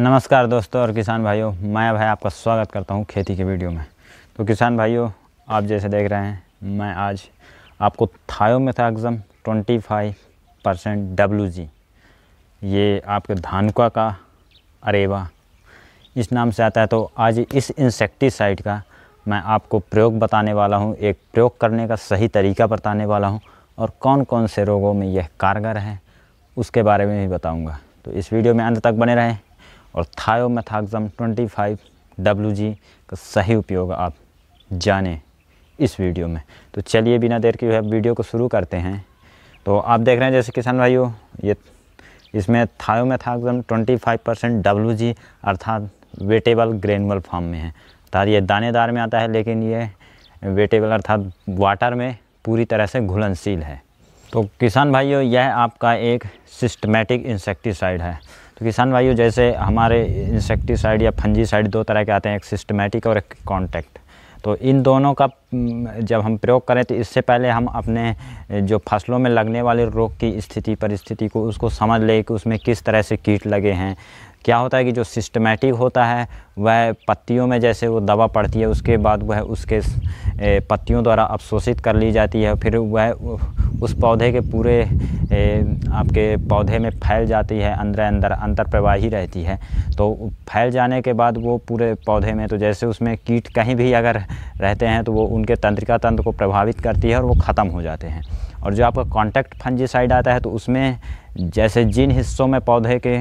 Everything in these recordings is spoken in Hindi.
नमस्कार दोस्तों और किसान भाइयों मैं भाई आपका स्वागत करता हूँ खेती के वीडियो में तो किसान भाइयों आप जैसे देख रहे हैं मैं आज आपको ट्वेंटी 25 परसेंट डब्लू ये आपके धानुका का अरेवा इस नाम से आता है तो आज इस इंसेक्टिसाइड का मैं आपको प्रयोग बताने वाला हूँ एक प्रयोग करने का सही तरीका बताने वाला हूँ और कौन कौन से रोगों में यह कारगर है उसके बारे में भी बताऊँगा तो इस वीडियो में अंत तक बने रहें और थायोमेथाक्सम 25 जी का सही उपयोग आप जानें इस वीडियो में तो चलिए बिना देर के जो है वीडियो को शुरू करते हैं तो आप देख रहे हैं जैसे किसान भाइयों ये इसमें थायोमेथाक्सम 25 परसेंट डब्ल्यू अर्थात वेटेबल ग्रेनुअल फॉर्म में है अर्थात ये दानेदार में आता है लेकिन ये वेटेबल अर्थात वाटर में पूरी तरह से घुलनशील है तो किसान भाइयों यह आपका एक सिस्टमेटिक इंसेक्टिसाइड है तो किसान भाइयों जैसे हमारे इंसेक्टिसाइड या फंजीसाइड दो तरह के आते हैं एक सिस्टमेटिक और एक कॉन्टैक्ट तो इन दोनों का जब हम प्रयोग करें तो इससे पहले हम अपने जो फसलों में लगने वाले रोग की स्थिति परिस्थिति को उसको समझ लें कि उसमें किस तरह से कीट लगे हैं क्या होता है कि जो सिस्टमेटिक होता है वह पत्तियों में जैसे वो दवा पड़ती है उसके बाद वह उसके पत्तियों द्वारा अवशोषित कर ली जाती है फिर वह उस पौधे के पूरे आपके पौधे में फैल जाती है अंदर अंदर अंतर प्रवाही रहती है तो फैल जाने के बाद वो पूरे पौधे में तो जैसे उसमें कीट कहीं भी अगर रहते हैं तो वो उनके तंत्रिका तंत्र को प्रभावित करती है और वो ख़त्म हो जाते हैं और जो आपका कॉन्टैक्ट फंजीसाइड आता है तो उसमें जैसे जिन हिस्सों में पौधे के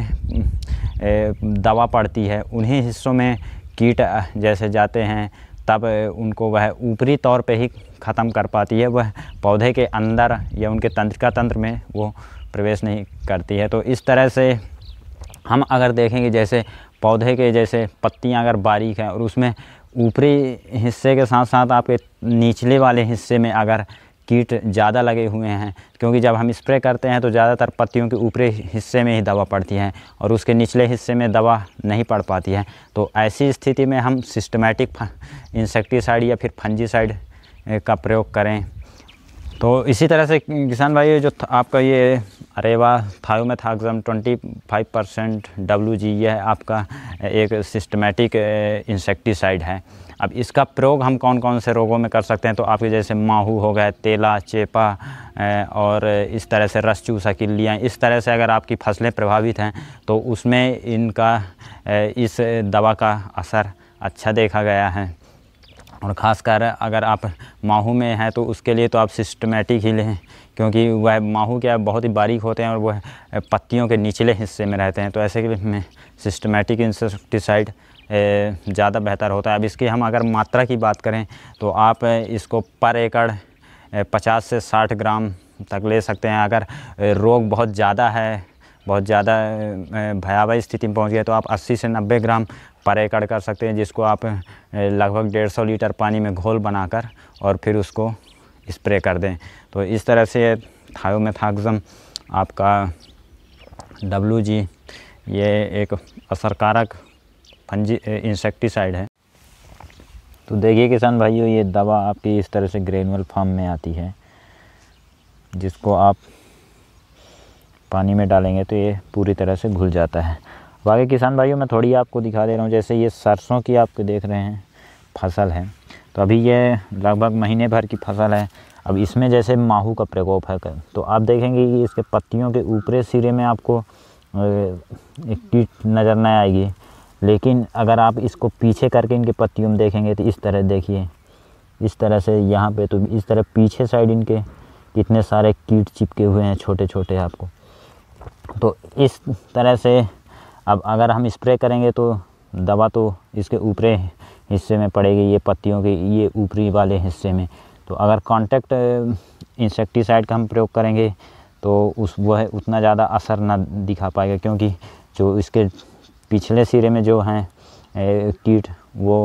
दवा पड़ती है उन्हीं हिस्सों में कीट जैसे जाते हैं तब उनको वह ऊपरी तौर पे ही ख़त्म कर पाती है वह पौधे के अंदर या उनके तंत्रिका तंत्र में वो प्रवेश नहीं करती है तो इस तरह से हम अगर देखेंगे जैसे पौधे के जैसे पत्तियां अगर बारीक हैं और उसमें ऊपरी हिस्से के साथ साथ आपके निचले वाले हिस्से में अगर कीट ज़्यादा लगे हुए हैं क्योंकि जब हम स्प्रे करते हैं तो ज़्यादातर पत्तियों के ऊपरी हिस्से में ही दवा पड़ती है और उसके निचले हिस्से में दवा नहीं पड़ पाती है तो ऐसी स्थिति में हम सिस्टमेटिक इंसेक्टिसाइड या फिर फंजीसाइड का प्रयोग करें तो इसी तरह से किसान भाई जो आपका ये Areva twenty 25 percent W G यह आपका एक सिस्टमेटिक इंसेक्टिसाइड है अब इसका प्रयोग हम कौन कौन से रोगों में कर सकते हैं तो आपके जैसे माहू हो गए तेला चेपा और इस तरह से रस चूसा किल्लियाँ इस तरह से अगर आपकी फसलें प्रभावित हैं तो उसमें इनका इस दवा का असर अच्छा देखा गया है और ख़ासकर अगर आप माहू में हैं तो उसके लिए तो आप सिस्टमेटिक ही लें क्योंकि वह माहू क्या बहुत ही बारीक होते हैं और वह पत्तियों के निचले हिस्से में रहते हैं तो ऐसे में सिस्टमेटिक इंसेक्टिसाइड ज़्यादा बेहतर होता है अब इसकी हम अगर मात्रा की बात करें तो आप इसको पर एकड़ पचास से साठ ग्राम तक ले सकते हैं अगर रोग बहुत ज़्यादा है बहुत ज़्यादा भयावह स्थिति में पहुंच गया तो आप 80 से 90 ग्राम पर एकड़ कर सकते हैं जिसको आप लगभग 150 लीटर पानी में घोल बनाकर और फिर उसको स्प्रे कर दें तो इस तरह से थायोमेथाक्ज़म आपका डब्लू जी ये एक असरकारक फंजी इंसेक्टिसाइड है तो देखिए किसान भाइयों ये दवा आपकी इस तरह से ग्रेनुअल फॉर्म में आती है जिसको आप पानी में डालेंगे तो ये पूरी तरह से घुल जाता है बाकी किसान भाइयों मैं थोड़ी आपको दिखा दे रहा हूँ जैसे ये सरसों की आपके देख रहे हैं फसल है तो अभी ये लगभग महीने भर की फसल है अब इसमें जैसे माहू का प्रकोप है तो आप देखेंगे कि इसके पत्तियों के ऊपरे सिरे में आपको एक कीट नज़र नहीं आएगी लेकिन अगर आप इसको पीछे करके इनके पत्तियों में देखेंगे तो इस तरह देखिए इस तरह से यहाँ पे तो इस तरह पीछे साइड इनके कितने सारे कीट चिपके हुए हैं छोटे छोटे आपको तो इस तरह से अब अगर हम स्प्रे करेंगे तो दवा तो इसके ऊपरे हिस्से में पड़ेगी ये पत्तियों के ये ऊपरी वाले हिस्से में तो अगर कांटेक्ट इंसेक्टिसाइड का हम प्रयोग करेंगे तो उस वह उतना ज़्यादा असर ना दिखा पाएगा क्योंकि जो इसके पिछले सिरे में जो हैं कीट वो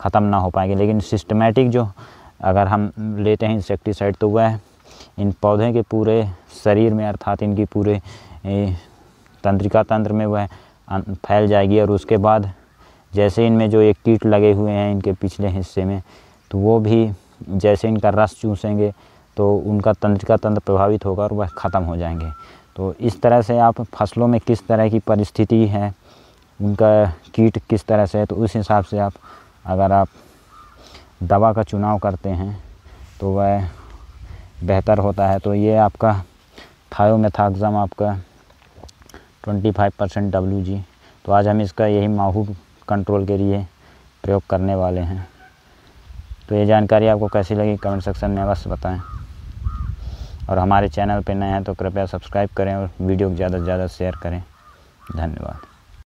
ख़त्म ना हो पाएंगे लेकिन सिस्टमेटिक जो अगर हम लेते हैं इंसेक्टिसाइड तो वह इन पौधे के पूरे शरीर में अर्थात इनकी पूरे तंत्रिका तंत्र में वह अं, फैल जाएगी और उसके बाद जैसे इनमें जो एक कीट लगे हुए हैं इनके पिछले हिस्से में तो वो भी जैसे इनका रस चूसेंगे तो उनका तंत्रिका तंत्र प्रभावित होगा और वह ख़त्म हो जाएंगे तो इस तरह से आप फसलों में किस तरह की परिस्थिति है उनका कीट किस तरह से है तो उस हिसाब से आप अगर आप दवा का चुनाव करते हैं तो वह बेहतर होता है तो ये आपका थायोमेथाक्ज़म आपका 25 परसेंट डब्ल्यू जी तो आज हम इसका यही माहू कंट्रोल के लिए प्रयोग करने वाले हैं तो ये जानकारी आपको कैसी लगी कमेंट सेक्शन में बस बताएं और हमारे चैनल पर नए हैं तो कृपया सब्सक्राइब करें और वीडियो को ज़्यादा से ज़्यादा शेयर करें धन्यवाद